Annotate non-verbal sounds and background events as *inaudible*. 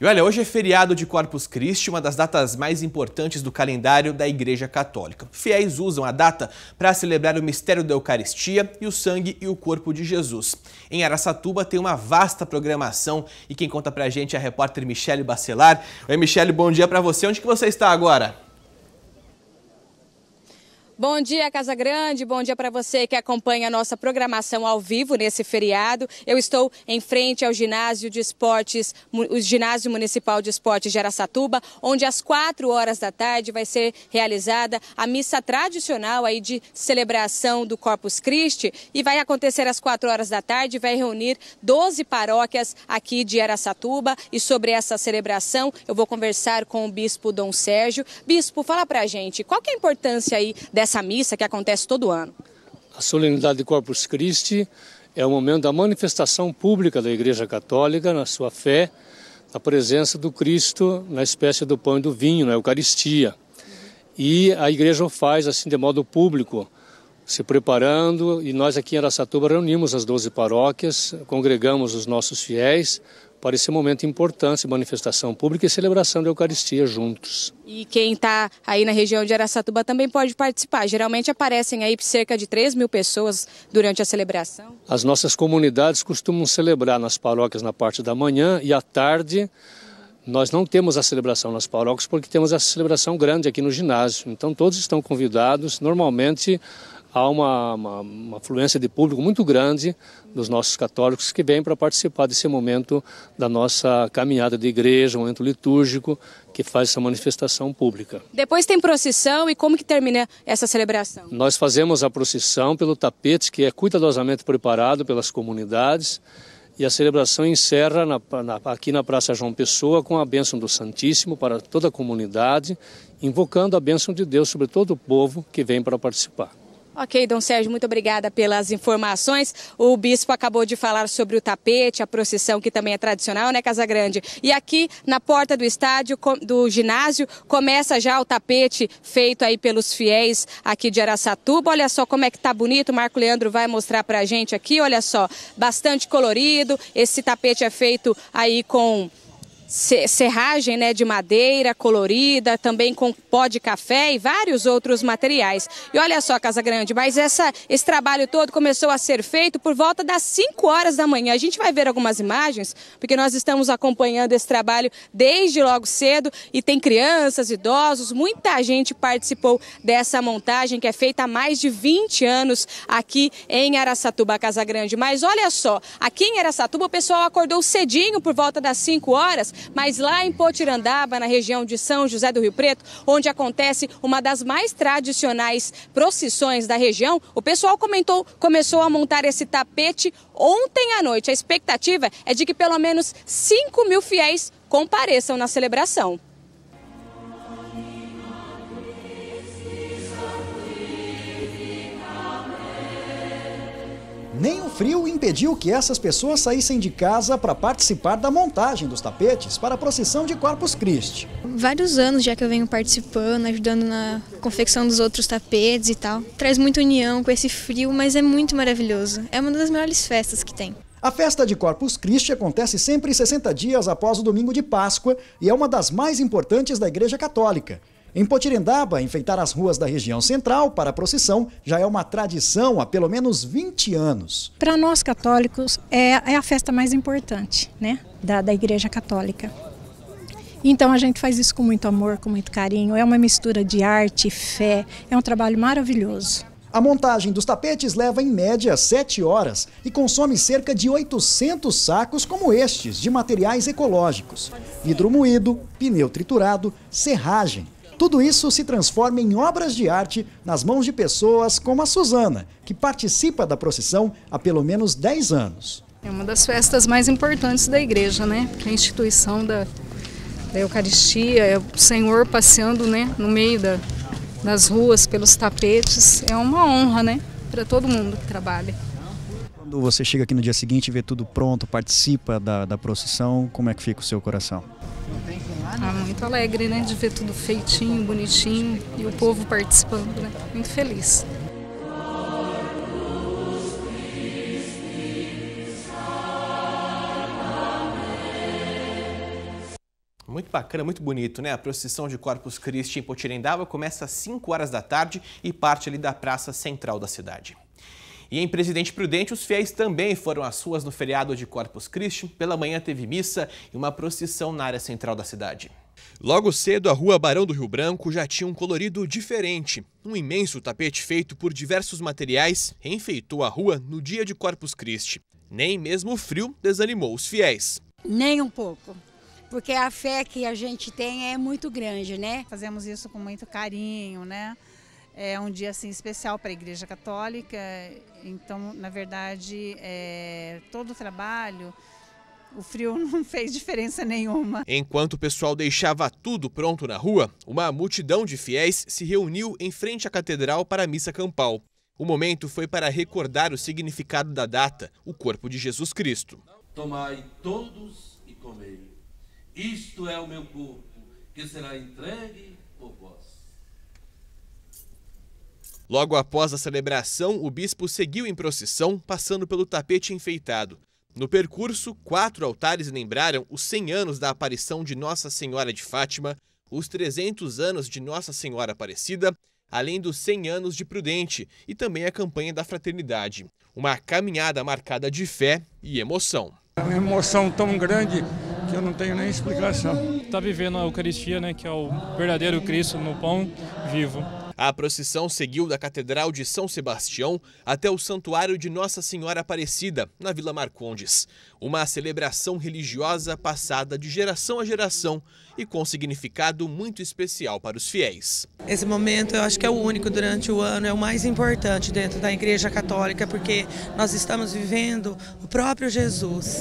E olha, hoje é feriado de Corpus Christi, uma das datas mais importantes do calendário da Igreja Católica. Fiéis usam a data para celebrar o mistério da Eucaristia e o sangue e o corpo de Jesus. Em Araçatuba tem uma vasta programação e quem conta pra gente é a repórter Michele Bacelar. Oi, Michele, bom dia para você. Onde que você está agora? Bom dia, Casa Grande. Bom dia para você que acompanha a nossa programação ao vivo nesse feriado. Eu estou em frente ao ginásio de esportes, o ginásio municipal de esportes de Araçatuba, onde às quatro horas da tarde vai ser realizada a missa tradicional aí de celebração do Corpus Christi e vai acontecer às quatro horas da tarde. Vai reunir 12 paróquias aqui de Araçatuba e sobre essa celebração eu vou conversar com o Bispo Dom Sérgio. Bispo, fala para gente qual que é a importância aí dessa essa missa que acontece todo ano. A solenidade de Corpus Christi é o momento da manifestação pública da Igreja Católica na sua fé, na presença do Cristo na espécie do pão e do vinho, na Eucaristia. E a Igreja o faz assim de modo público, se preparando, e nós aqui em Aracatuba reunimos as 12 paróquias, congregamos os nossos fiéis para esse momento importante, manifestação pública e celebração da Eucaristia juntos. E quem está aí na região de Aracatuba também pode participar. Geralmente aparecem aí cerca de 3 mil pessoas durante a celebração. As nossas comunidades costumam celebrar nas paróquias na parte da manhã e à tarde. Nós não temos a celebração nas paróquias porque temos a celebração grande aqui no ginásio. Então todos estão convidados. Normalmente há uma, uma, uma, afluência de público muito grande dos nossos católicos que vêm para participar desse momento da nossa caminhada de igreja, um momento litúrgico que faz essa manifestação pública. Depois tem procissão e como que termina essa celebração? Nós fazemos a procissão pelo tapete que é cuidadosamente preparado pelas comunidades e a celebração encerra na, na, aqui na Praça João Pessoa com a bênção do Santíssimo para toda a comunidade, invocando a bênção de Deus sobre todo o povo que vem para participar. Ok, Dom Sérgio, muito obrigada pelas informações. O bispo acabou de falar sobre o tapete, a procissão que também é tradicional, né, Casa Grande? E aqui na porta do estádio, do ginásio, começa já o tapete feito aí pelos fiéis aqui de Araçatuba. Olha só como é que tá bonito. O Marco Leandro vai mostrar pra gente aqui. Olha só, bastante colorido. Esse tapete é feito aí com serragem né, de madeira colorida, também com pó de café e vários outros materiais. E olha só, Casa Grande, mas essa, esse trabalho todo começou a ser feito por volta das 5 horas da manhã. A gente vai ver algumas imagens, porque nós estamos acompanhando esse trabalho desde logo cedo e tem crianças, idosos, muita gente participou dessa montagem que é feita há mais de 20 anos aqui em Aracatuba, Casa Grande. Mas olha só, aqui em Aracatuba o pessoal acordou cedinho por volta das 5 horas mas lá em Potirandaba, na região de São José do Rio Preto, onde acontece uma das mais tradicionais procissões da região, o pessoal comentou, começou a montar esse tapete ontem à noite. A expectativa é de que pelo menos 5 mil fiéis compareçam na celebração. Nem o frio impediu que essas pessoas saíssem de casa para participar da montagem dos tapetes para a procissão de Corpus Christi. Vários anos já que eu venho participando, ajudando na confecção dos outros tapetes e tal. Traz muita união com esse frio, mas é muito maravilhoso. É uma das melhores festas que tem. A festa de Corpus Christi acontece sempre 60 dias após o domingo de Páscoa e é uma das mais importantes da Igreja Católica. Em Potirendaba, enfeitar as ruas da região central para a procissão já é uma tradição há pelo menos 20 anos. Para nós católicos, é, é, a festa mais importante né, da, da Igreja Católica. Então a gente faz isso com muito amor, com muito carinho. É uma mistura de arte, fé, é um trabalho maravilhoso. A montagem dos tapetes leva em média 7 horas e consome cerca de 800 sacos como estes de materiais ecológicos: vidro moído, pneu triturado, serragem, tudo isso se transforma em obras de arte nas mãos de pessoas como a Suzana, que participa da procissão há pelo menos 10 anos. É uma das festas mais importantes da igreja, né? Porque é a instituição da, da Eucaristia, é o Senhor passeando né, no meio da, das ruas, pelos tapetes, é uma honra, né? Para todo mundo que trabalha. Quando você chega aqui no dia seguinte e vê tudo pronto, participa da, da procissão, como é que fica o seu coração? Não tem ah, muito alegre, né? De ver tudo feitinho, bonitinho e o povo participando, né? Muito feliz. Muito bacana, muito bonito, né? A procissão de Corpus Christi em Potirendaba começa às 5 horas da tarde e parte ali da praça central da cidade. E em Presidente Prudente, os fiéis também foram às ruas no feriado de Corpus Christi. Pela manhã teve missa e uma procissão na área central da cidade. Logo cedo, a rua Barão do Rio Branco já tinha um colorido diferente. Um imenso tapete feito por diversos materiais enfeitou a rua no dia de Corpus Christi. Nem mesmo o frio desanimou os fiéis. Nem um pouco porque a fé que a gente tem é muito grande, né? Fazemos isso com muito carinho, né? É um dia assim especial para a Igreja Católica, então, na verdade, é, todo o trabalho o frio *laughs* não fez diferença nenhuma. Enquanto o pessoal deixava tudo pronto na rua, uma multidão de fiéis se reuniu em frente à catedral para a missa campal. O momento foi para recordar o significado da data, o corpo de Jesus Cristo. Tomai todos e comei. Isto é o meu corpo, que será entregue por vós. Logo após a celebração, o bispo seguiu em procissão, passando pelo tapete enfeitado. No percurso, quatro altares lembraram os 100 anos da aparição de Nossa Senhora de Fátima, os 300 anos de Nossa Senhora Aparecida, além dos 100 anos de Prudente e também a campanha da fraternidade. Uma caminhada marcada de fé e emoção. É uma emoção tão grande que eu não tenho nem explicação. Está vivendo a Eucaristia, né, que é o verdadeiro Cristo no pão vivo. A procissão seguiu da Catedral de São Sebastião até o Santuário de Nossa Senhora Aparecida, na Vila Marcondes. Uma celebração religiosa passada de geração a geração e com significado muito especial para os fiéis. Esse momento eu acho que é o único durante o ano, é o mais importante dentro da Igreja Católica, porque nós estamos vivendo o próprio Jesus.